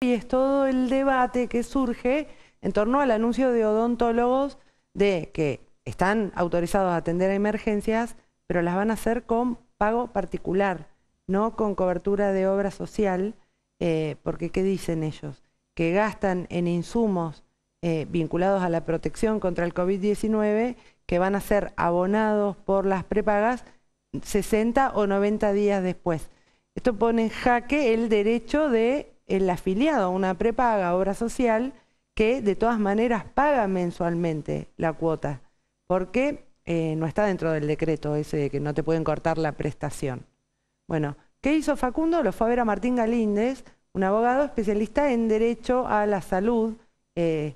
y es todo el debate que surge en torno al anuncio de odontólogos de que están autorizados a atender a emergencias, pero las van a hacer con pago particular, no con cobertura de obra social, eh, porque ¿qué dicen ellos? Que gastan en insumos eh, vinculados a la protección contra el COVID-19 que van a ser abonados por las prepagas 60 o 90 días después. Esto pone en jaque el derecho de el afiliado a una prepaga, obra social, que de todas maneras paga mensualmente la cuota, porque eh, no está dentro del decreto ese de que no te pueden cortar la prestación. Bueno, ¿qué hizo Facundo? Lo fue a ver a Martín Galíndez, un abogado especialista en derecho a la salud. Eh,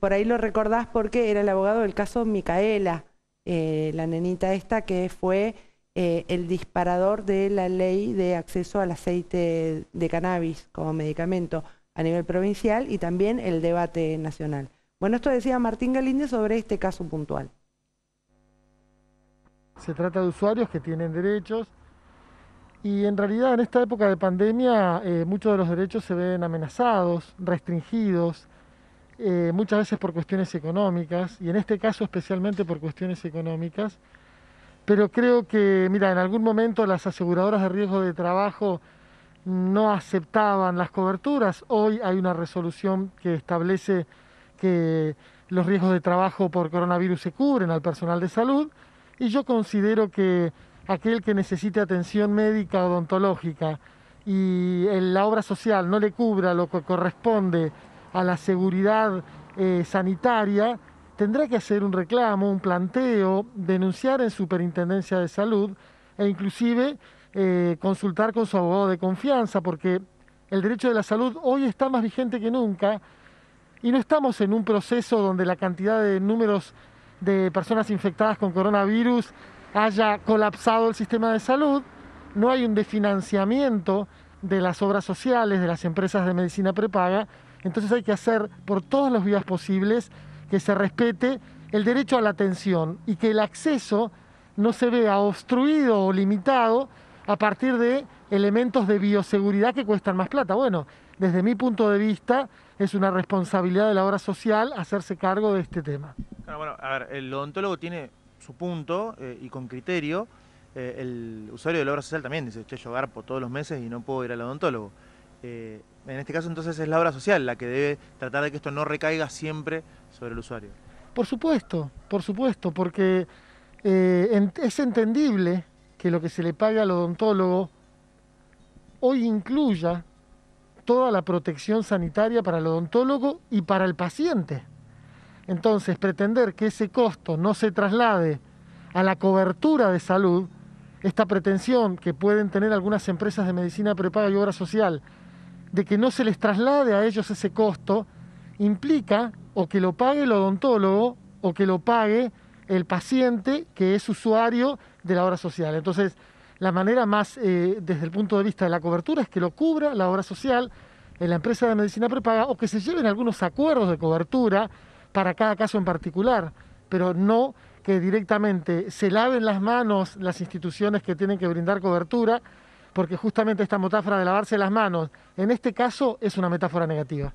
por ahí lo recordás porque era el abogado del caso Micaela, eh, la nenita esta que fue eh, el disparador de la ley de acceso al aceite de cannabis como medicamento a nivel provincial y también el debate nacional. Bueno, esto decía Martín Galinde sobre este caso puntual. Se trata de usuarios que tienen derechos y en realidad en esta época de pandemia eh, muchos de los derechos se ven amenazados, restringidos, eh, muchas veces por cuestiones económicas y en este caso especialmente por cuestiones económicas pero creo que, mira, en algún momento las aseguradoras de riesgo de trabajo no aceptaban las coberturas. Hoy hay una resolución que establece que los riesgos de trabajo por coronavirus se cubren al personal de salud y yo considero que aquel que necesite atención médica odontológica y la obra social no le cubra lo que corresponde a la seguridad eh, sanitaria, tendrá que hacer un reclamo, un planteo, denunciar en Superintendencia de Salud e inclusive eh, consultar con su abogado de confianza, porque el derecho de la salud hoy está más vigente que nunca y no estamos en un proceso donde la cantidad de números de personas infectadas con coronavirus haya colapsado el sistema de salud, no hay un desfinanciamiento de las obras sociales, de las empresas de medicina prepaga, entonces hay que hacer por todas las vías posibles que se respete el derecho a la atención y que el acceso no se vea obstruido o limitado a partir de elementos de bioseguridad que cuestan más plata. Bueno, desde mi punto de vista es una responsabilidad de la obra social hacerse cargo de este tema. bueno, a ver, el odontólogo tiene su punto eh, y con criterio. Eh, el usuario de la obra social también dice, che, yo garpo todos los meses y no puedo ir al odontólogo. Eh, en este caso entonces es la obra social la que debe tratar de que esto no recaiga siempre sobre el usuario. Por supuesto, por supuesto, porque eh, es entendible que lo que se le paga al odontólogo hoy incluya toda la protección sanitaria para el odontólogo y para el paciente. Entonces, pretender que ese costo no se traslade a la cobertura de salud, esta pretensión que pueden tener algunas empresas de medicina prepaga y obra social de que no se les traslade a ellos ese costo implica o que lo pague el odontólogo o que lo pague el paciente que es usuario de la obra social. Entonces, la manera más, eh, desde el punto de vista de la cobertura, es que lo cubra la obra social en la empresa de medicina prepaga o que se lleven algunos acuerdos de cobertura para cada caso en particular, pero no que directamente se laven las manos las instituciones que tienen que brindar cobertura porque justamente esta metáfora de lavarse las manos, en este caso es una metáfora negativa.